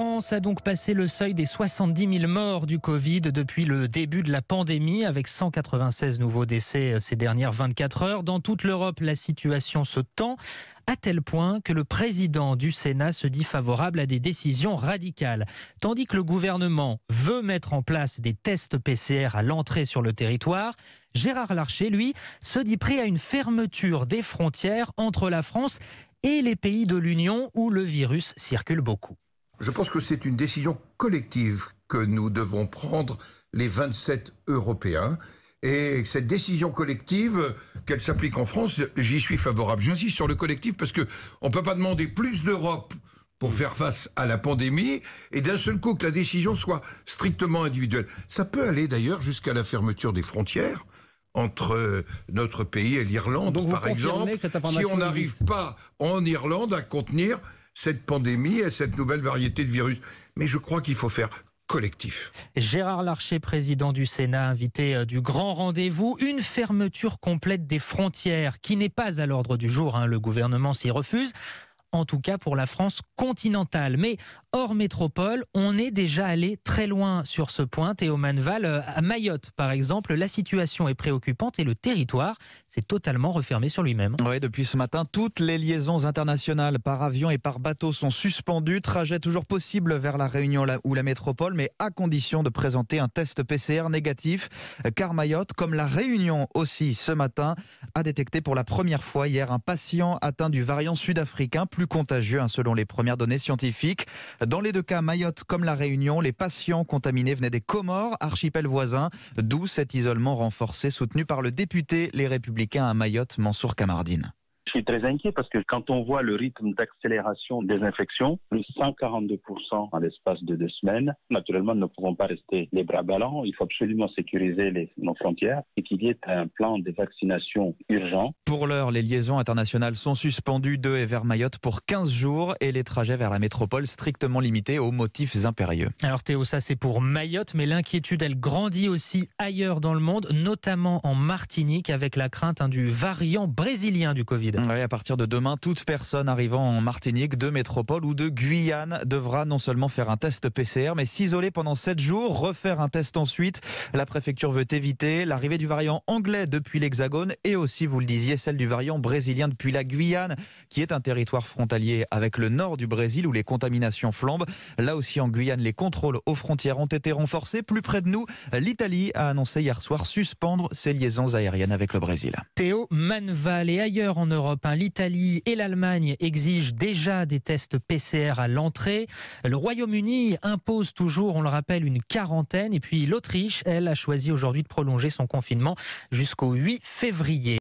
France a donc passé le seuil des 70 000 morts du Covid depuis le début de la pandémie, avec 196 nouveaux décès euh, ces dernières 24 heures. Dans toute l'Europe, la situation se tend à tel point que le président du Sénat se dit favorable à des décisions radicales. Tandis que le gouvernement veut mettre en place des tests PCR à l'entrée sur le territoire, Gérard Larcher, lui, se dit prêt à une fermeture des frontières entre la France et les pays de l'Union où le virus circule beaucoup. Je pense que c'est une décision collective que nous devons prendre, les 27 Européens. Et cette décision collective, qu'elle s'applique en France, j'y suis favorable. J'insiste sur le collectif parce qu'on ne peut pas demander plus d'Europe pour faire face à la pandémie et d'un seul coup que la décision soit strictement individuelle. Ça peut aller d'ailleurs jusqu'à la fermeture des frontières entre euh, notre pays et l'Irlande, par exemple, si on n'arrive pas en Irlande à contenir cette pandémie et cette nouvelle variété de virus. Mais je crois qu'il faut faire collectif. Gérard Larcher, président du Sénat, invité euh, du grand rendez-vous, une fermeture complète des frontières qui n'est pas à l'ordre du jour, hein. le gouvernement s'y refuse en tout cas pour la France continentale. Mais hors métropole, on est déjà allé très loin sur ce point. Théo Manval, euh, à Mayotte par exemple, la situation est préoccupante et le territoire s'est totalement refermé sur lui-même. Oui, depuis ce matin, toutes les liaisons internationales par avion et par bateau sont suspendues. Trajet toujours possible vers la Réunion ou la métropole, mais à condition de présenter un test PCR négatif. Car Mayotte, comme la Réunion aussi ce matin, a détecté pour la première fois hier un patient atteint du variant sud-africain plus contagieux, hein, selon les premières données scientifiques. Dans les deux cas, Mayotte comme La Réunion, les patients contaminés venaient des Comores, archipel voisins, d'où cet isolement renforcé soutenu par le député Les Républicains à Mayotte, Mansour Camardine. Je suis très inquiet parce que quand on voit le rythme d'accélération des infections, plus 142% en l'espace de deux semaines, naturellement, nous ne pouvons pas rester les bras ballants. Il faut absolument sécuriser nos frontières et qu'il y ait un plan de vaccination urgent. Pour l'heure, les liaisons internationales sont suspendues de et vers Mayotte pour 15 jours et les trajets vers la métropole strictement limités aux motifs impérieux. Alors Théo, ça c'est pour Mayotte, mais l'inquiétude, elle grandit aussi ailleurs dans le monde, notamment en Martinique, avec la crainte hein, du variant brésilien du Covid à partir de demain, toute personne arrivant en Martinique, de métropole ou de Guyane devra non seulement faire un test PCR, mais s'isoler pendant 7 jours, refaire un test ensuite. La préfecture veut éviter l'arrivée du variant anglais depuis l'Hexagone et aussi, vous le disiez, celle du variant brésilien depuis la Guyane, qui est un territoire frontalier avec le nord du Brésil où les contaminations flambent. Là aussi, en Guyane, les contrôles aux frontières ont été renforcés. Plus près de nous, l'Italie a annoncé hier soir suspendre ses liaisons aériennes avec le Brésil. Théo Manval et ailleurs en Europe. L'Italie et l'Allemagne exigent déjà des tests PCR à l'entrée. Le Royaume-Uni impose toujours, on le rappelle, une quarantaine. Et puis l'Autriche, elle, a choisi aujourd'hui de prolonger son confinement jusqu'au 8 février.